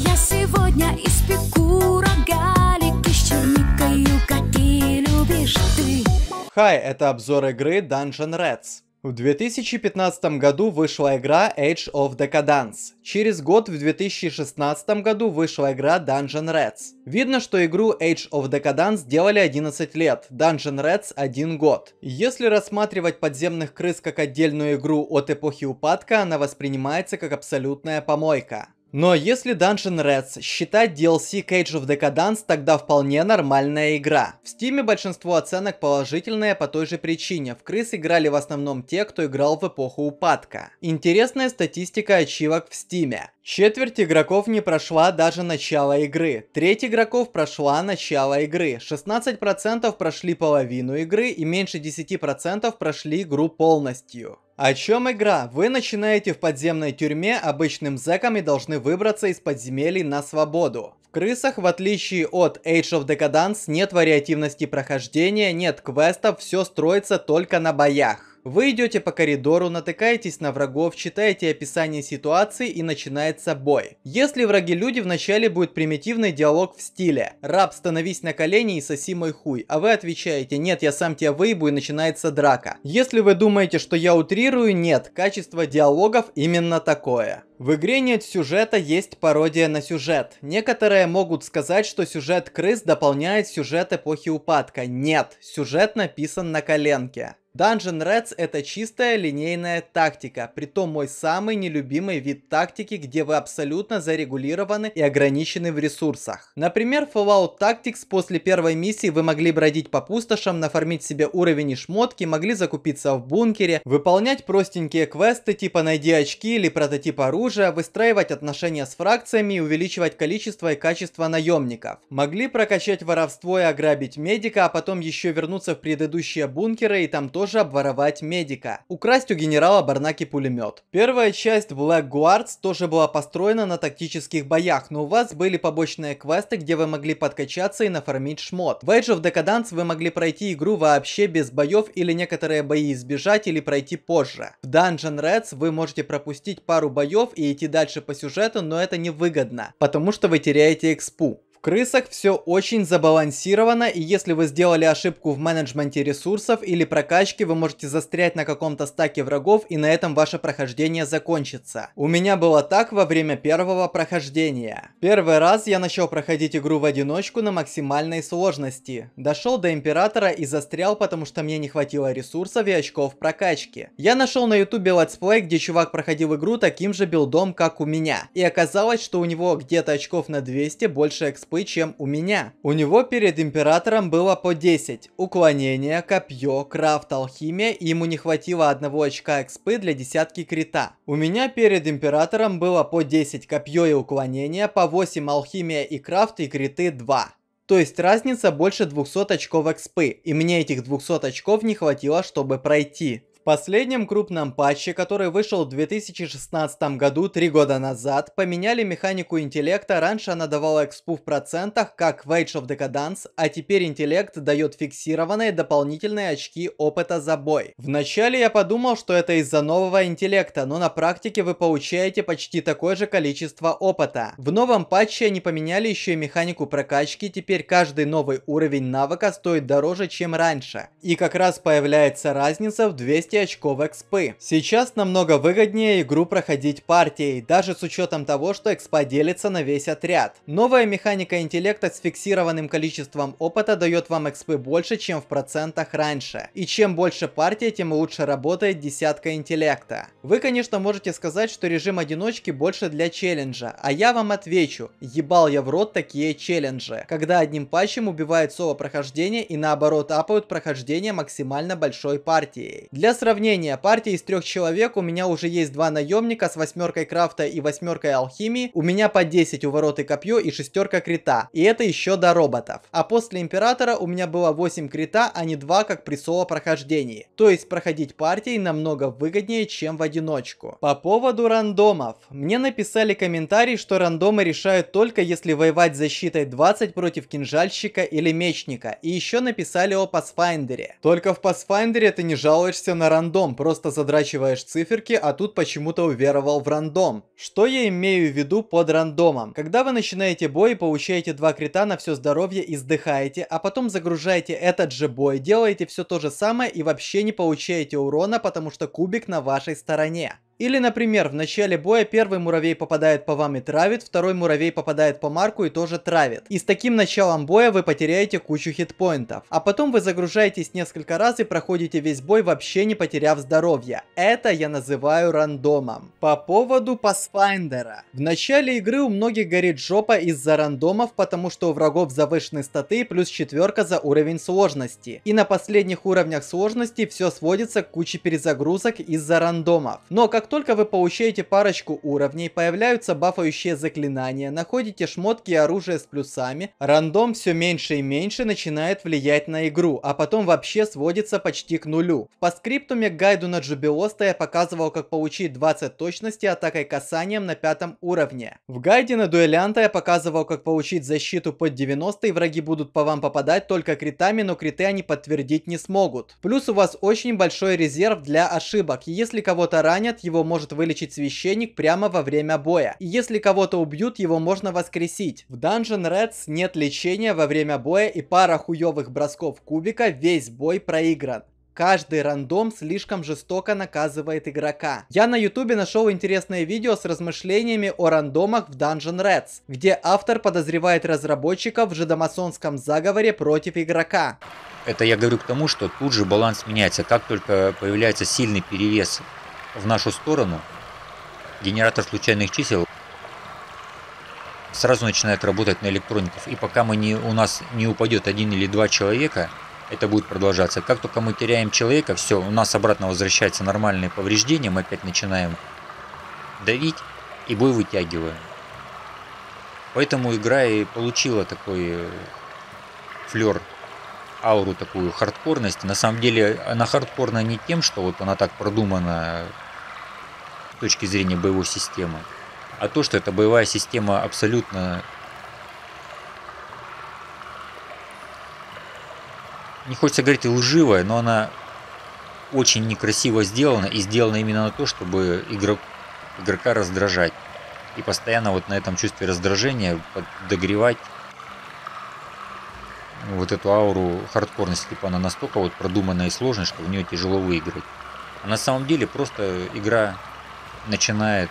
Я Хай, это обзор игры Dungeon Rats. В 2015 году вышла игра Age of Decadence. Через год в 2016 году вышла игра Dungeon Rats. Видно, что игру Age of Decadence делали 11 лет, Dungeon Rats 1 год. Если рассматривать подземных крыс как отдельную игру от эпохи упадка, она воспринимается как абсолютная помойка. Но если Dungeon Reds считать DLC Cage of Decadence, тогда вполне нормальная игра. В стиме большинство оценок положительные по той же причине. В крыс играли в основном те, кто играл в эпоху упадка. Интересная статистика ачивок в стиме. Четверть игроков не прошла даже начало игры. Треть игроков прошла начало игры. 16% прошли половину игры и меньше 10% прошли игру полностью. О чем игра? Вы начинаете в подземной тюрьме, обычным зэком и должны выбраться из подземелий на свободу. В крысах, в отличие от Age of Decadence, нет вариативности прохождения, нет квестов, все строится только на боях. Вы идете по коридору, натыкаетесь на врагов, читаете описание ситуации и начинается бой. Если враги люди, вначале будет примитивный диалог в стиле «Раб, становись на колени и соси мой хуй», а вы отвечаете «Нет, я сам тебя выебу» и начинается драка. Если вы думаете, что я утрирую, нет, качество диалогов именно такое. В игре нет сюжета, есть пародия на сюжет. Некоторые могут сказать, что сюжет крыс дополняет сюжет эпохи упадка. Нет, сюжет написан на коленке. Dungeon Rats это чистая линейная тактика, при том мой самый нелюбимый вид тактики, где вы абсолютно зарегулированы и ограничены в ресурсах. Например, Fallout Tactics после первой миссии вы могли бродить по пустошам, нафармить себе уровень и шмотки, могли закупиться в бункере, выполнять простенькие квесты типа найди очки или прототип оружия, выстраивать отношения с фракциями и увеличивать количество и качество наемников. Могли прокачать воровство и ограбить медика, а потом еще вернуться в предыдущие бункеры и там тоже тоже обворовать медика, украсть у генерала Барнаки пулемет. Первая часть Black Guards тоже была построена на тактических боях, но у вас были побочные квесты, где вы могли подкачаться и нафармить шмот. В Age of Decadence вы могли пройти игру вообще без боев или некоторые бои избежать или пройти позже. В Dungeon Reds вы можете пропустить пару боев и идти дальше по сюжету, но это невыгодно, потому что вы теряете экспу. В крысах все очень забалансировано, и если вы сделали ошибку в менеджменте ресурсов или прокачке, вы можете застрять на каком-то стаке врагов, и на этом ваше прохождение закончится. У меня было так во время первого прохождения. Первый раз я начал проходить игру в одиночку на максимальной сложности. Дошел до Императора и застрял, потому что мне не хватило ресурсов и очков прокачки. Я нашел на ютубе летсплей, где чувак проходил игру таким же билдом, как у меня. И оказалось, что у него где-то очков на 200 больше экспертов экспы, чем у меня. У него перед императором было по 10. Уклонение, копье, крафт, алхимия, и ему не хватило одного очка экспы для десятки крита. У меня перед императором было по 10 копье и уклонение, по 8 алхимия и крафт и криты 2. То есть разница больше 200 очков экспы, и мне этих 200 очков не хватило, чтобы пройти. В последнем крупном патче, который вышел в 2016 году, три года назад, поменяли механику интеллекта, раньше она давала экспу в процентах, как в Age of Decadence, а теперь интеллект дает фиксированные дополнительные очки опыта за бой. Вначале я подумал, что это из-за нового интеллекта, но на практике вы получаете почти такое же количество опыта. В новом патче они поменяли еще и механику прокачки, теперь каждый новый уровень навыка стоит дороже, чем раньше. И как раз появляется разница в 200 очков экспы. Сейчас намного выгоднее игру проходить партией, даже с учетом того, что экспа делится на весь отряд. Новая механика интеллекта с фиксированным количеством опыта дает вам экспы больше, чем в процентах раньше. И чем больше партия, тем лучше работает десятка интеллекта. Вы, конечно, можете сказать, что режим одиночки больше для челленджа, а я вам отвечу, ебал я в рот такие челленджи, когда одним патчем убивают соло прохождение и наоборот апают прохождение максимально большой партией. Для сравнение. Партия из трех человек, у меня уже есть два наемника с восьмеркой крафта и восьмеркой алхимии, у меня по 10 у ворот копье и шестерка крита. И это еще до роботов. А после Императора у меня было 8 крита, а не 2 как при соло-прохождении. То есть проходить партии намного выгоднее, чем в одиночку. По поводу рандомов. Мне написали комментарий, что рандомы решают только если воевать защитой 20 против кинжальщика или мечника. И еще написали о Pathfinder. Только в Pathfinder ты не жалуешься на рандом, просто задрачиваешь циферки, а тут почему-то уверовал в рандом. Что я имею в виду под рандомом? Когда вы начинаете бой получаете два крита на все здоровье и сдыхаете, а потом загружаете этот же бой, делаете все то же самое и вообще не получаете урона, потому что кубик на вашей стороне. Или, например, в начале боя первый муравей попадает по вам и травит, второй муравей попадает по марку и тоже травит. И с таким началом боя вы потеряете кучу хитпоинтов. А потом вы загружаетесь несколько раз и проходите весь бой вообще не потеряв здоровья. Это я называю рандомом. По поводу пасфайндера. В начале игры у многих горит жопа из-за рандомов, потому что у врагов завышенные статы плюс четверка за уровень сложности. И на последних уровнях сложности все сводится к куче перезагрузок из-за рандомов. Но как как только вы получаете парочку уровней, появляются бафающие заклинания, находите шмотки и оружие с плюсами, рандом все меньше и меньше начинает влиять на игру, а потом вообще сводится почти к нулю. В паскриптуме к гайду на Джубилоста я показывал, как получить 20 точности атакой касанием на пятом уровне. В гайде на Дуэлянта я показывал, как получить защиту под 90 и враги будут по вам попадать только критами, но криты они подтвердить не смогут. Плюс у вас очень большой резерв для ошибок, и если кого-то ранят, его его может вылечить священник прямо во время боя. И если кого-то убьют, его можно воскресить. В Dungeon Reds нет лечения во время боя и пара хуёвых бросков кубика весь бой проигран каждый рандом слишком жестоко наказывает игрока. Я на ютубе нашел интересное видео с размышлениями о рандомах в Dungeon Reds, где автор подозревает разработчиков в жидомасонском заговоре против игрока. Это я говорю к тому, что тут же баланс меняется, как только появляется сильный перевес в нашу сторону, генератор случайных чисел сразу начинает работать на электроников. И пока мы не, у нас не упадет один или два человека, это будет продолжаться. Как только мы теряем человека, все, у нас обратно возвращается нормальные повреждения, мы опять начинаем давить и бой вытягиваем. Поэтому игра и получила такой э, флер ауру такую хардкорность. На самом деле она хардкорна не тем, что вот она так продумана с точки зрения боевой системы, а то, что эта боевая система абсолютно не хочется говорить лживая, но она очень некрасиво сделана и сделана именно на то, чтобы игрок, игрока раздражать. И постоянно вот на этом чувстве раздражения подогревать вот эту ауру хардкорности типа она настолько вот продуманная и сложная, что в нее тяжело выиграть. А на самом деле просто игра начинает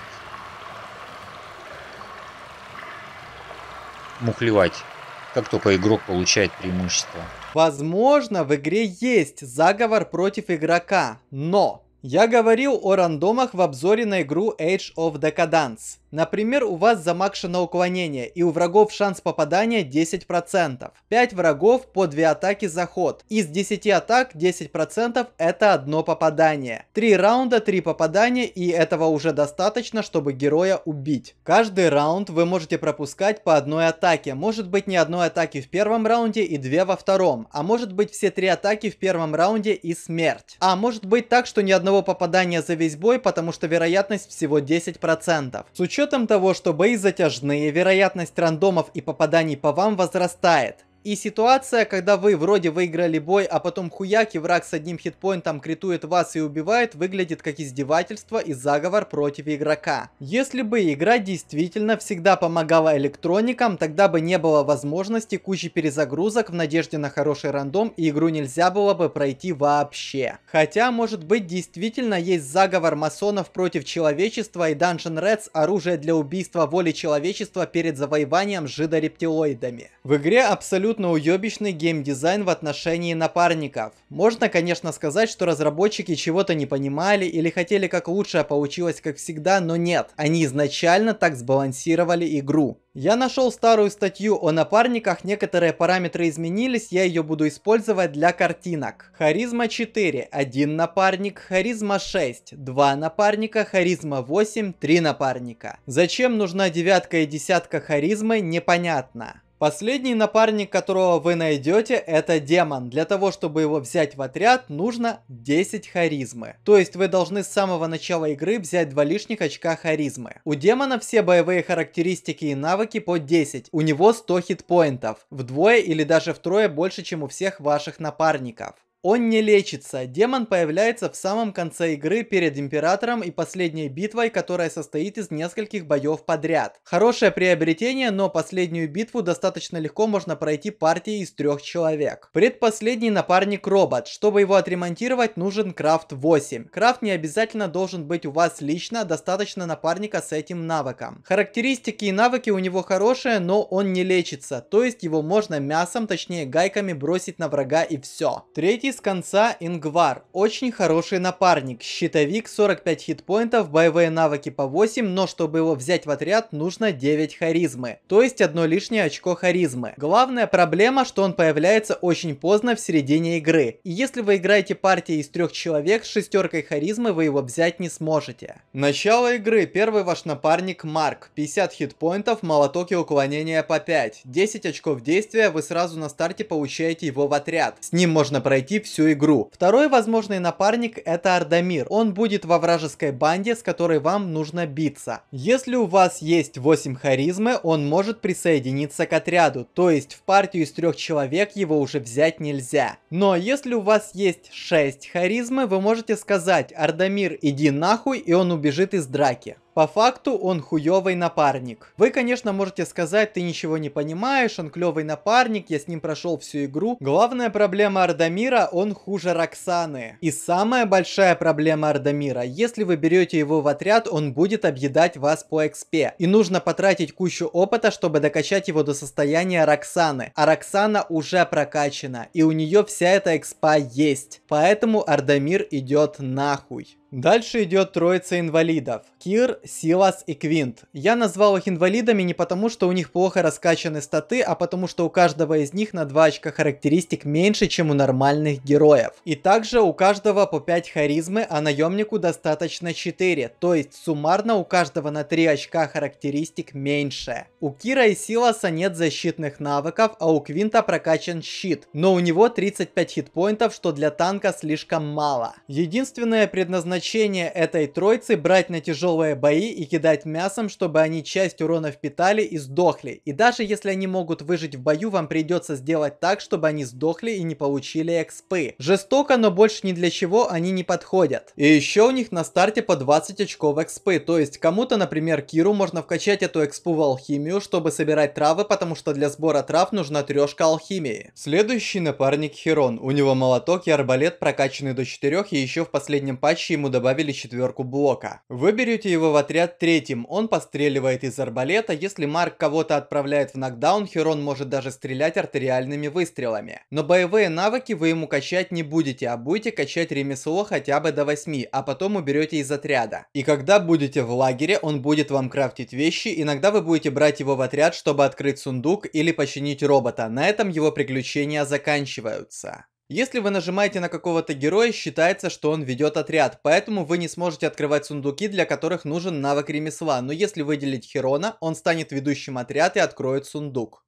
мухлевать, как только игрок получает преимущество. Возможно, в игре есть заговор против игрока, но я говорил о рандомах в обзоре на игру Age of Decadence. Например, у вас замакша уклонение, и у врагов шанс попадания 10%. 5 врагов по 2 атаки за ход. Из 10 атак 10% это одно попадание. 3 раунда, 3 попадания, и этого уже достаточно, чтобы героя убить. Каждый раунд вы можете пропускать по одной атаке. Может быть не одной атаки в первом раунде и 2 во втором. А может быть все 3 атаки в первом раунде и смерть. А может быть так, что ни одного одного попадания за весь бой, потому что вероятность всего 10%. С учетом того, что бои затяжные, вероятность рандомов и попаданий по вам возрастает. И ситуация, когда вы вроде выиграли бой, а потом хуяки враг с одним хитпоинтом критует вас и убивает, выглядит как издевательство и заговор против игрока. Если бы игра действительно всегда помогала электроникам, тогда бы не было возможности кучи перезагрузок в надежде на хороший рандом и игру нельзя было бы пройти вообще. Хотя, может быть, действительно есть заговор масонов против человечества и Dungeon Reds оружие для убийства воли человечества перед завоеванием жидорептилоидами. В игре абсолютно абсолютно уебищный геймдизайн в отношении напарников. Можно, конечно, сказать, что разработчики чего-то не понимали или хотели как лучше, а получилось как всегда, но нет. Они изначально так сбалансировали игру. Я нашел старую статью о напарниках, некоторые параметры изменились, я ее буду использовать для картинок. Харизма 4, 1 напарник, харизма 6, 2 напарника, харизма 8, 3 напарника. Зачем нужна девятка и десятка харизмы, непонятно. Последний напарник, которого вы найдете, это демон. Для того, чтобы его взять в отряд, нужно 10 харизмы. То есть вы должны с самого начала игры взять два лишних очка харизмы. У демона все боевые характеристики и навыки по 10. У него 100 хитпоинтов. Вдвое или даже втрое больше, чем у всех ваших напарников. Он не лечится. Демон появляется в самом конце игры перед Императором и последней битвой, которая состоит из нескольких боев подряд. Хорошее приобретение, но последнюю битву достаточно легко можно пройти партией из трех человек. Предпоследний напарник робот. Чтобы его отремонтировать, нужен крафт 8. Крафт не обязательно должен быть у вас лично, достаточно напарника с этим навыком. Характеристики и навыки у него хорошие, но он не лечится, то есть его можно мясом, точнее гайками бросить на врага и все. Третий без конца Ингвар. Очень хороший напарник. Щитовик, 45 хитпоинтов, боевые навыки по 8, но чтобы его взять в отряд, нужно 9 харизмы. То есть одно лишнее очко харизмы. Главная проблема, что он появляется очень поздно в середине игры. И если вы играете партии из трех человек с шестеркой харизмы, вы его взять не сможете. Начало игры. Первый ваш напарник Марк. 50 хитпоинтов, молоток и уклонение по 5. 10 очков действия вы сразу на старте получаете его в отряд. С ним можно пройти почти всю игру. Второй возможный напарник это Ардамир. Он будет во вражеской банде, с которой вам нужно биться. Если у вас есть 8 харизмы, он может присоединиться к отряду, то есть в партию из трех человек его уже взять нельзя. Но если у вас есть 6 харизмы, вы можете сказать «Ардамир, иди нахуй», и он убежит из драки. По факту он хуёвый напарник. Вы, конечно, можете сказать, ты ничего не понимаешь, он клёвый напарник, я с ним прошел всю игру. Главная проблема Ардамира, он хуже Роксаны. И самая большая проблема Ардамира, если вы берете его в отряд, он будет объедать вас по экспе. И нужно потратить кучу опыта, чтобы докачать его до состояния Роксаны. А Роксана уже прокачана, и у нее вся эта экспа есть. Поэтому Ардамир идет нахуй. Дальше идет троица инвалидов. Кир, Силас и Квинт. Я назвал их инвалидами не потому, что у них плохо раскачаны статы, а потому, что у каждого из них на 2 очка характеристик меньше, чем у нормальных героев. И также у каждого по 5 харизмы, а наемнику достаточно 4. То есть суммарно у каждого на 3 очка характеристик меньше. У Кира и Силаса нет защитных навыков, а у Квинта прокачан щит. Но у него 35 хитпоинтов, что для танка слишком мало. Единственное предназначение значение этой троицы брать на тяжелые бои и кидать мясом, чтобы они часть урона впитали и сдохли. И даже если они могут выжить в бою, вам придется сделать так, чтобы они сдохли и не получили экспы. Жестоко, но больше ни для чего они не подходят. И еще у них на старте по 20 очков экспы, то есть кому-то, например, Киру, можно вкачать эту экспу в алхимию, чтобы собирать травы, потому что для сбора трав нужна трешка алхимии. Следующий напарник Херон. У него молоток и арбалет прокачанный до 4 и еще в последнем патче ему ему добавили четверку блока. Выберете его в отряд третьим, он постреливает из арбалета, если Марк кого-то отправляет в нокдаун, Херон может даже стрелять артериальными выстрелами. Но боевые навыки вы ему качать не будете, а будете качать ремесло хотя бы до 8, а потом уберете из отряда. И когда будете в лагере, он будет вам крафтить вещи, иногда вы будете брать его в отряд, чтобы открыть сундук или починить робота. На этом его приключения заканчиваются. Если вы нажимаете на какого-то героя, считается, что он ведет отряд, поэтому вы не сможете открывать сундуки, для которых нужен навык ремесла, но если выделить Херона, он станет ведущим отряд и откроет сундук.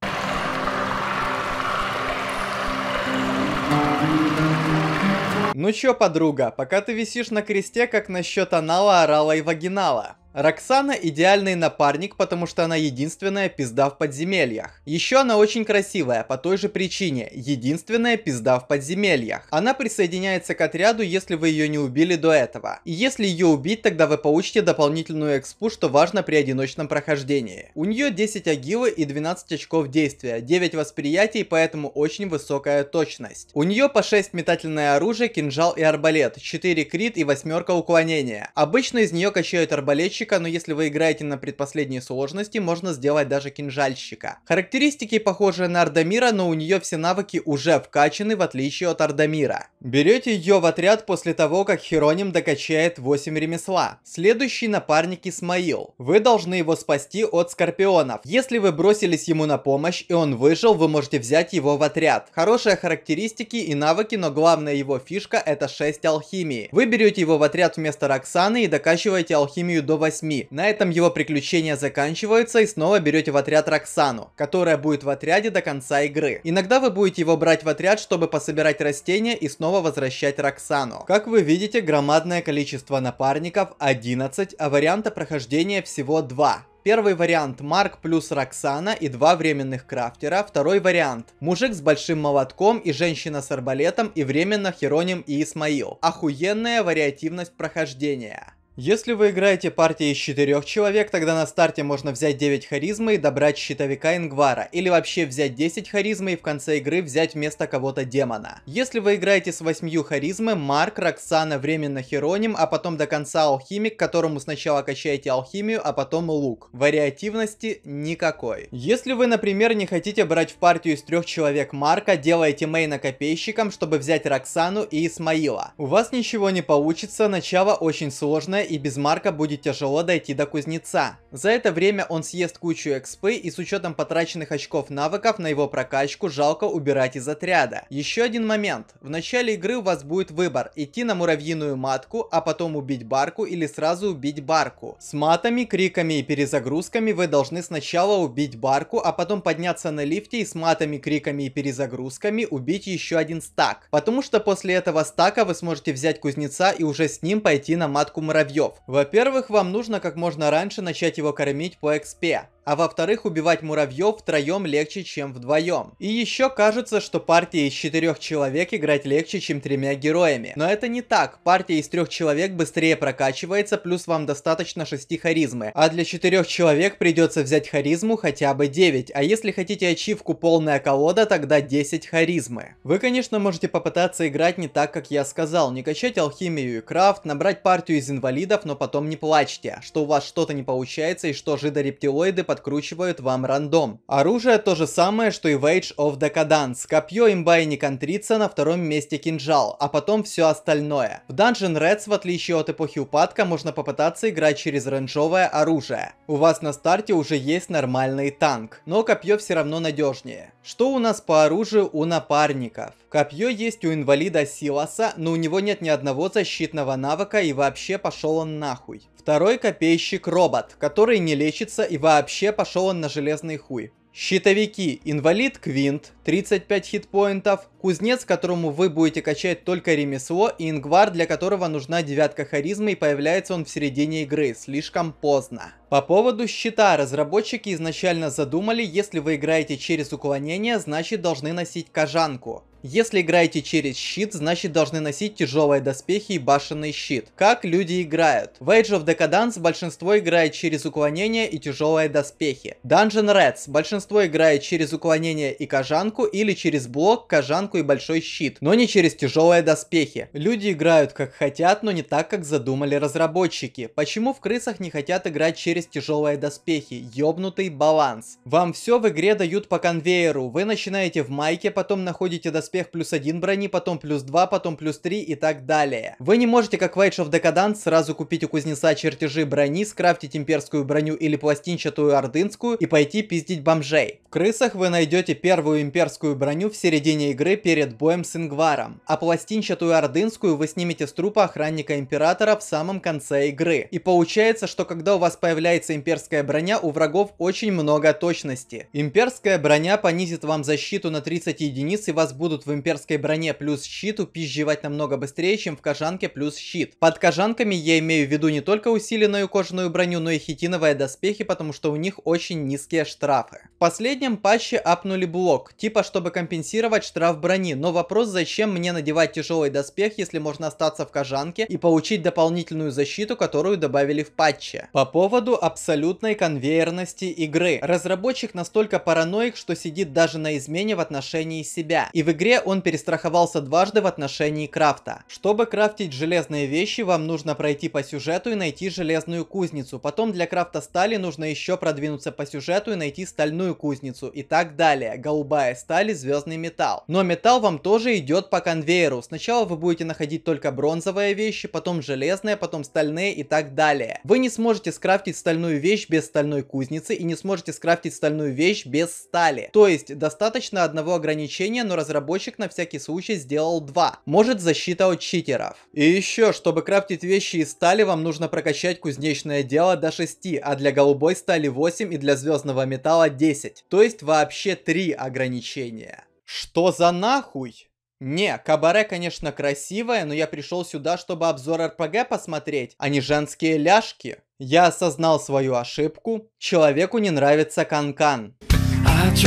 Ну чё, подруга, пока ты висишь на кресте, как насчет анала, орала и вагинала? Роксана идеальный напарник, потому что она единственная пизда в подземельях. Еще она очень красивая, по той же причине, единственная пизда в подземельях. Она присоединяется к отряду, если вы ее не убили до этого. И если ее убить, тогда вы получите дополнительную экспу, что важно при одиночном прохождении. У нее 10 агилы и 12 очков действия, 9 восприятий, поэтому очень высокая точность. У нее по 6 метательное оружие, кинжал и арбалет, 4 крит и восьмерка уклонения. Обычно из нее качают арбалет копейщика, но если вы играете на предпоследней сложности, можно сделать даже кинжальщика. Характеристики похожи на Ардамира, но у нее все навыки уже вкачаны, в отличие от Ардамира. Берете ее в отряд после того, как Хероним докачает 8 ремесла. Следующий напарник Исмаил. Вы должны его спасти от скорпионов. Если вы бросились ему на помощь и он выжил, вы можете взять его в отряд. Хорошие характеристики и навыки, но главная его фишка это 6 алхимии. Вы берете его в отряд вместо Роксаны и докачиваете алхимию до 8. 8. На этом его приключения заканчиваются и снова берете в отряд Роксану, которая будет в отряде до конца игры. Иногда вы будете его брать в отряд, чтобы пособирать растения и снова возвращать Роксану. Как вы видите, громадное количество напарников 11, а варианта прохождения всего 2. Первый вариант Марк плюс Роксана и два временных крафтера. Второй вариант мужик с большим молотком и женщина с арбалетом и временно Хероним и Исмаил. Охуенная вариативность прохождения. Если вы играете партии из четырех человек, тогда на старте можно взять 9 харизмы и добрать щитовика Ингвара, или вообще взять 10 харизмы и в конце игры взять вместо кого-то демона. Если вы играете с 8 харизмы, Марк, Роксана, временно Хероним, а потом до конца алхимик, которому сначала качаете алхимию, а потом лук. Вариативности никакой. Если вы, например, не хотите брать в партию из трех человек Марка, делаете мейна копейщиком, чтобы взять Роксану и Исмаила. У вас ничего не получится, начало очень сложное и без Марка будет тяжело дойти до Кузнеца. За это время он съест кучу экспы и с учетом потраченных очков навыков на его прокачку жалко убирать из отряда. Еще один момент. В начале игры у вас будет выбор идти на муравьиную матку, а потом убить барку или сразу убить барку. С матами, криками и перезагрузками вы должны сначала убить барку, а потом подняться на лифте и с матами, криками и перезагрузками убить еще один стак. Потому что после этого стака вы сможете взять кузнеца и уже с ним пойти на матку муравьев слоев. Во-первых, вам нужно как можно раньше начать его кормить по экспе а во-вторых, убивать муравьев втроем легче, чем вдвоем. И еще кажется, что партии из четырех человек играть легче, чем тремя героями. Но это не так, партия из трех человек быстрее прокачивается, плюс вам достаточно шести харизмы. А для четырех человек придется взять харизму хотя бы 9, а если хотите ачивку полная колода, тогда 10 харизмы. Вы, конечно, можете попытаться играть не так, как я сказал, не качать алхимию и крафт, набрать партию из инвалидов, но потом не плачьте, что у вас что-то не получается и что жидорептилоиды под подкручивают вам рандом. Оружие то же самое, что и в Age of Decadence. Копье имба и не контрится, на втором месте кинжал, а потом все остальное. В Dungeon Reds, в отличие от эпохи упадка, можно попытаться играть через ренжовое оружие. У вас на старте уже есть нормальный танк, но копье все равно надежнее. Что у нас по оружию у напарников? Копье есть у инвалида Силоса, но у него нет ни одного защитного навыка и вообще пошел он нахуй. Второй копейщик робот, который не лечится и вообще пошел он на железный хуй. Щитовики. Инвалид Квинт, 35 хитпоинтов. Кузнец, которому вы будете качать только ремесло, и Ингвар, для которого нужна девятка харизмы, и появляется он в середине игры, слишком поздно. По поводу щита, разработчики изначально задумали, если вы играете через уклонение, значит должны носить кожанку. Если играете через щит, значит должны носить тяжелые доспехи и башенный щит. Как люди играют? В Age of Decadence большинство играет через уклонение и тяжелые доспехи. Dungeon Rats большинство играет через уклонение и кожанку или через блок, кожанку и большой щит, но не через тяжелые доспехи. Люди играют как хотят, но не так, как задумали разработчики. Почему в крысах не хотят играть через через тяжелые доспехи, ёбнутый баланс. Вам все в игре дают по конвейеру, вы начинаете в майке, потом находите доспех плюс один брони, потом плюс два, потом плюс три и так далее. Вы не можете, как в Age of Decadence, сразу купить у кузнеца чертежи брони, скрафтить имперскую броню или пластинчатую ордынскую и пойти пиздить бомжей. В крысах вы найдете первую имперскую броню в середине игры перед боем с Ингваром, а пластинчатую ордынскую вы снимете с трупа охранника императора в самом конце игры. И получается, что когда у вас появляется появляется имперская броня, у врагов очень много точности. Имперская броня понизит вам защиту на 30 единиц, и вас будут в имперской броне плюс щиту пизжевать намного быстрее, чем в кожанке плюс щит. Под кожанками я имею в виду не только усиленную кожаную броню, но и хитиновые доспехи, потому что у них очень низкие штрафы. В последнем патче апнули блок, типа чтобы компенсировать штраф брони, но вопрос зачем мне надевать тяжелый доспех, если можно остаться в кожанке и получить дополнительную защиту, которую добавили в патче. По поводу абсолютной конвейерности игры. Разработчик настолько параноик, что сидит даже на измене в отношении себя. И в игре он перестраховался дважды в отношении крафта. Чтобы крафтить железные вещи, вам нужно пройти по сюжету и найти железную кузницу. Потом для крафта стали нужно еще продвинуться по сюжету и найти стальную кузницу и так далее. Голубая сталь и звездный металл. Но металл вам тоже идет по конвейеру. Сначала вы будете находить только бронзовые вещи, потом железные, потом стальные и так далее. Вы не сможете скрафтить стальную стальную вещь без стальной кузницы и не сможете скрафтить стальную вещь без стали. То есть достаточно одного ограничения, но разработчик на всякий случай сделал два. Может защита от читеров. И еще, чтобы крафтить вещи из стали, вам нужно прокачать кузнечное дело до 6, а для голубой стали 8 и для звездного металла 10. То есть вообще три ограничения. Что за нахуй? Не, кабаре, конечно, красивое, но я пришел сюда, чтобы обзор РПГ посмотреть, а не женские ляжки. Я осознал свою ошибку. Человеку не нравится канкан. -кан.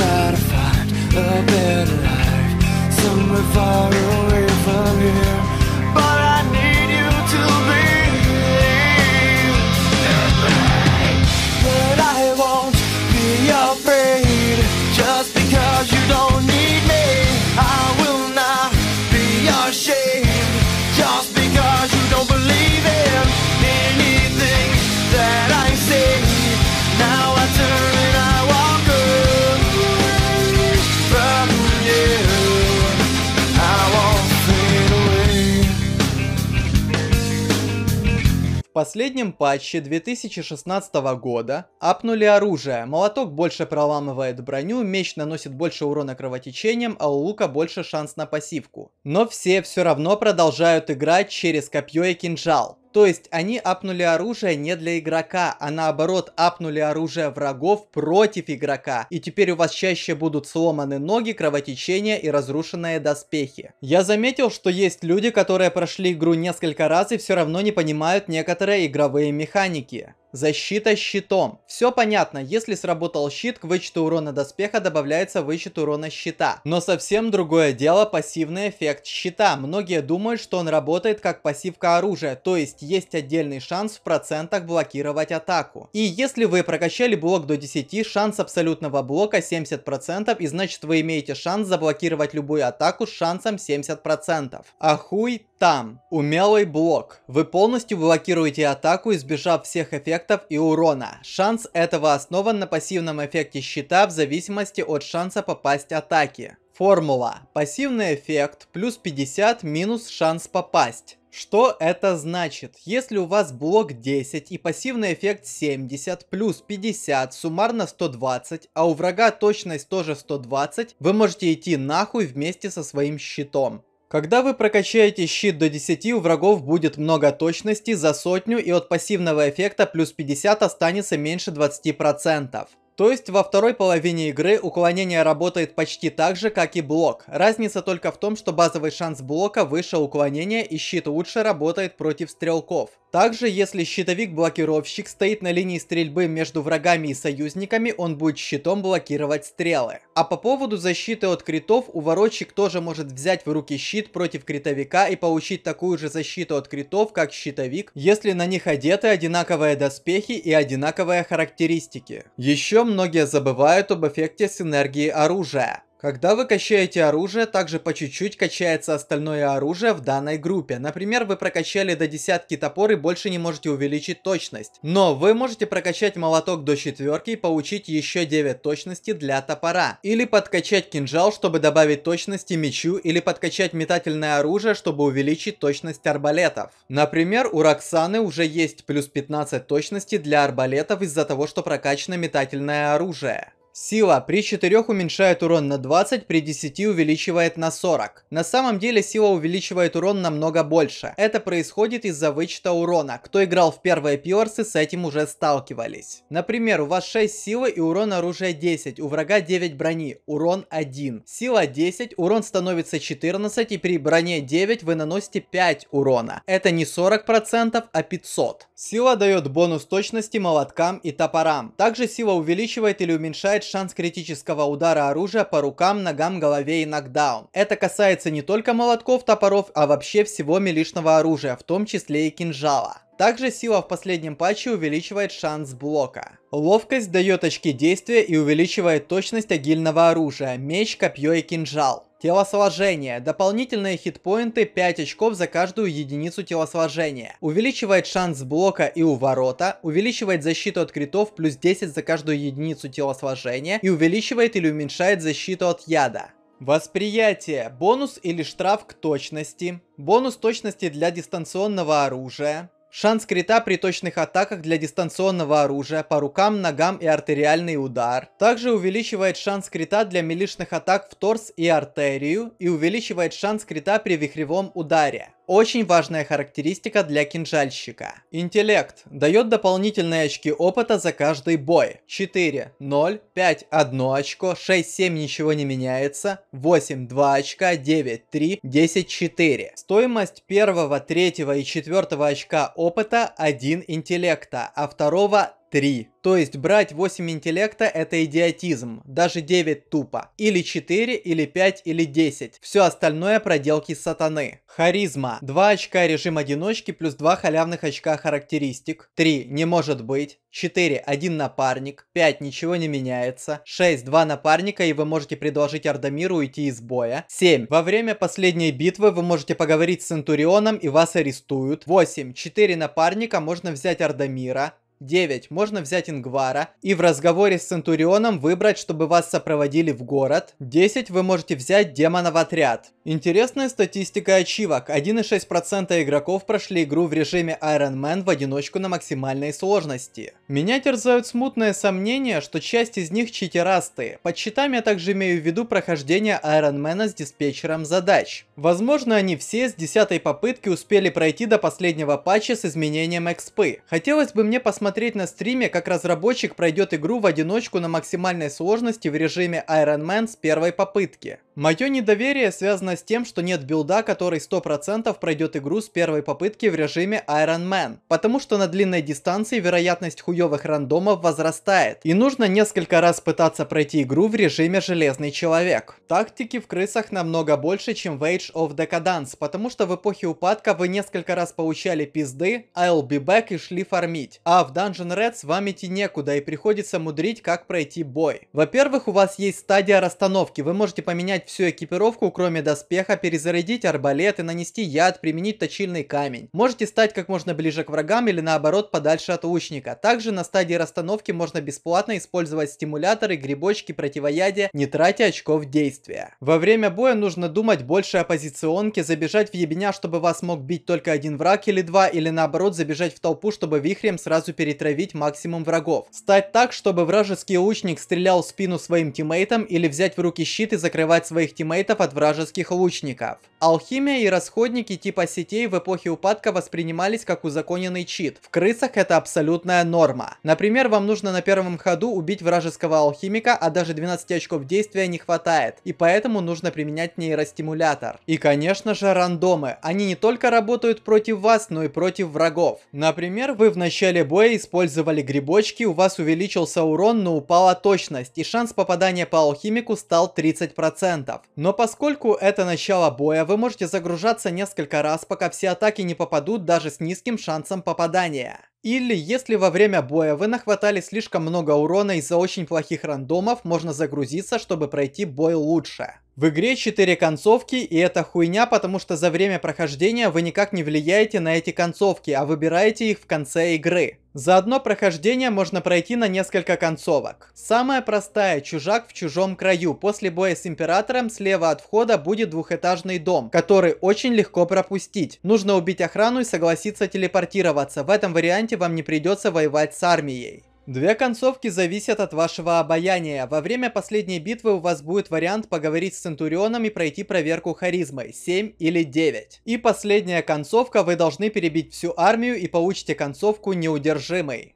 последнем патче 2016 года апнули оружие. Молоток больше проламывает броню, меч наносит больше урона кровотечением, а у лука больше шанс на пассивку. Но все все равно продолжают играть через копье и кинжал. То есть они апнули оружие не для игрока, а наоборот апнули оружие врагов против игрока. И теперь у вас чаще будут сломаны ноги, кровотечение и разрушенные доспехи. Я заметил, что есть люди, которые прошли игру несколько раз и все равно не понимают некоторые игровые механики. Защита щитом. Все понятно, если сработал щит, к вычету урона доспеха добавляется вычет урона щита. Но совсем другое дело пассивный эффект щита. Многие думают, что он работает как пассивка оружия, то есть есть отдельный шанс в процентах блокировать атаку. И если вы прокачали блок до 10, шанс абсолютного блока 70% и значит вы имеете шанс заблокировать любую атаку с шансом 70%. А хуй там. Умелый блок. Вы полностью блокируете атаку, избежав всех эффектов и урона. Шанс этого основан на пассивном эффекте щита в зависимости от шанса попасть атаки. Формула. Пассивный эффект плюс 50 минус шанс попасть. Что это значит? Если у вас блок 10 и пассивный эффект 70 плюс 50, суммарно 120, а у врага точность тоже 120, вы можете идти нахуй вместе со своим щитом. Когда вы прокачаете щит до 10, у врагов будет много точности за сотню и от пассивного эффекта плюс 50 останется меньше 20%. То есть во второй половине игры уклонение работает почти так же, как и блок. Разница только в том, что базовый шанс блока выше уклонения и щит лучше работает против стрелков. Также, если щитовик-блокировщик стоит на линии стрельбы между врагами и союзниками, он будет щитом блокировать стрелы. А по поводу защиты от критов, уворотчик тоже может взять в руки щит против критовика и получить такую же защиту от критов, как щитовик, если на них одеты одинаковые доспехи и одинаковые характеристики. Еще многие забывают об эффекте синергии оружия. Когда вы качаете оружие, также по чуть-чуть качается остальное оружие в данной группе. Например, вы прокачали до десятки топор и больше не можете увеличить точность. Но вы можете прокачать молоток до четверки и получить еще 9 точности для топора. Или подкачать кинжал, чтобы добавить точности мечу, или подкачать метательное оружие, чтобы увеличить точность арбалетов. Например, у Роксаны уже есть плюс 15 точности для арбалетов из-за того, что прокачано метательное оружие. Сила. При 4 уменьшает урон на 20, при 10 увеличивает на 40. На самом деле сила увеличивает урон намного больше. Это происходит из-за вычета урона. Кто играл в первые пилорсы, с этим уже сталкивались. Например, у вас 6 силы и урон оружия 10, у врага 9 брони, урон 1. Сила 10, урон становится 14 и при броне 9 вы наносите 5 урона. Это не 40%, а 500. Сила дает бонус точности молоткам и топорам. Также сила увеличивает или уменьшает повышает шанс критического удара оружия по рукам, ногам, голове и нокдаун. Это касается не только молотков, топоров, а вообще всего милишного оружия, в том числе и кинжала. Также сила в последнем патче увеличивает шанс блока. Ловкость дает очки действия и увеличивает точность агильного оружия, меч, копье и кинжал. Телосложение. Дополнительные хитпоинты 5 очков за каждую единицу телосложения. Увеличивает шанс блока и у ворота, увеличивает защиту от критов плюс 10 за каждую единицу телосложения и увеличивает или уменьшает защиту от яда. Восприятие. Бонус или штраф к точности. Бонус точности для дистанционного оружия. Шанс крита при точных атаках для дистанционного оружия по рукам, ногам и артериальный удар. Также увеличивает шанс крита для милишных атак в торс и артерию и увеличивает шанс крита при вихревом ударе. Очень важная характеристика для кинжальщика. Интеллект. Дает дополнительные очки опыта за каждый бой. 4, 0, 5, 1 очко, 6, 7 ничего не меняется, 8, 2 очка, 9, 3, 10, 4. Стоимость первого, третьего и четвертого очка опыта, один интеллекта, а второго 3. То есть брать 8 интеллекта это идиотизм, даже 9 тупо. Или 4, или 5, или 10. Все остальное проделки сатаны. Харизма. 2 очка режим одиночки плюс 2 халявных очка характеристик. 3. Не может быть. 4. Один напарник. 5. Ничего не меняется. 6. Два напарника и вы можете предложить Ардамиру уйти из боя. 7. Во время последней битвы вы можете поговорить с Центурионом и вас арестуют. 8. 4 напарника можно взять Ардамира. 9. Можно взять Ингвара и в разговоре с Центурионом выбрать, чтобы вас сопроводили в город. 10. Вы можете взять демона в отряд. Интересная статистика ачивок. 1,6% игроков прошли игру в режиме Iron Man в одиночку на максимальной сложности. Меня терзают смутные сомнения, что часть из них читерастые. Под читами я также имею в виду прохождение Iron Man с диспетчером задач. Возможно, они все с 10 попытки успели пройти до последнего патча с изменением экспы. Хотелось бы мне посмотреть посмотреть на стриме, как разработчик пройдет игру в одиночку на максимальной сложности в режиме Iron Man с первой попытки. Мое недоверие связано с тем, что нет билда, который 100% пройдет игру с первой попытки в режиме Iron Man, потому что на длинной дистанции вероятность хуёвых рандомов возрастает, и нужно несколько раз пытаться пройти игру в режиме Железный Человек. Тактики в крысах намного больше, чем в Age of Decadence, потому что в эпохе упадка вы несколько раз получали пизды, I'll be back и шли фармить, а в Dungeon Rats вам идти некуда и приходится мудрить, как пройти бой. Во-первых, у вас есть стадия расстановки. Вы можете поменять всю экипировку, кроме доспеха, перезарядить арбалет и нанести яд, применить точильный камень. Можете стать как можно ближе к врагам или наоборот подальше от лучника. Также на стадии расстановки можно бесплатно использовать стимуляторы, грибочки, противоядие, не тратя очков действия. Во время боя нужно думать больше о позиционке, забежать в ебеня, чтобы вас мог бить только один враг или два, или наоборот забежать в толпу, чтобы вихрем сразу перейти перетравить максимум врагов. Стать так, чтобы вражеский лучник стрелял в спину своим тиммейтам или взять в руки щит и закрывать своих тиммейтов от вражеских лучников. Алхимия и расходники типа сетей в эпохе упадка воспринимались как узаконенный чит. В крысах это абсолютная норма. Например, вам нужно на первом ходу убить вражеского алхимика, а даже 12 очков действия не хватает, и поэтому нужно применять нейростимулятор. И конечно же рандомы. Они не только работают против вас, но и против врагов. Например, вы в начале боя использовали грибочки, у вас увеличился урон, но упала точность, и шанс попадания по алхимику стал 30%. Но поскольку это начало боя, вы можете загружаться несколько раз, пока все атаки не попадут даже с низким шансом попадания. Или, если во время боя вы нахватали слишком много урона из-за очень плохих рандомов, можно загрузиться, чтобы пройти бой лучше. В игре 4 концовки, и это хуйня, потому что за время прохождения вы никак не влияете на эти концовки, а выбираете их в конце игры. За одно прохождение можно пройти на несколько концовок. Самая простая – «Чужак в чужом краю». После боя с Императором слева от входа будет двухэтажный дом, который очень легко пропустить. Нужно убить охрану и согласиться телепортироваться. В этом варианте вам не придется воевать с армией. Две концовки зависят от вашего обаяния. Во время последней битвы у вас будет вариант поговорить с Центурионом и пройти проверку харизмой 7 или 9. И последняя концовка, вы должны перебить всю армию и получите концовку неудержимый.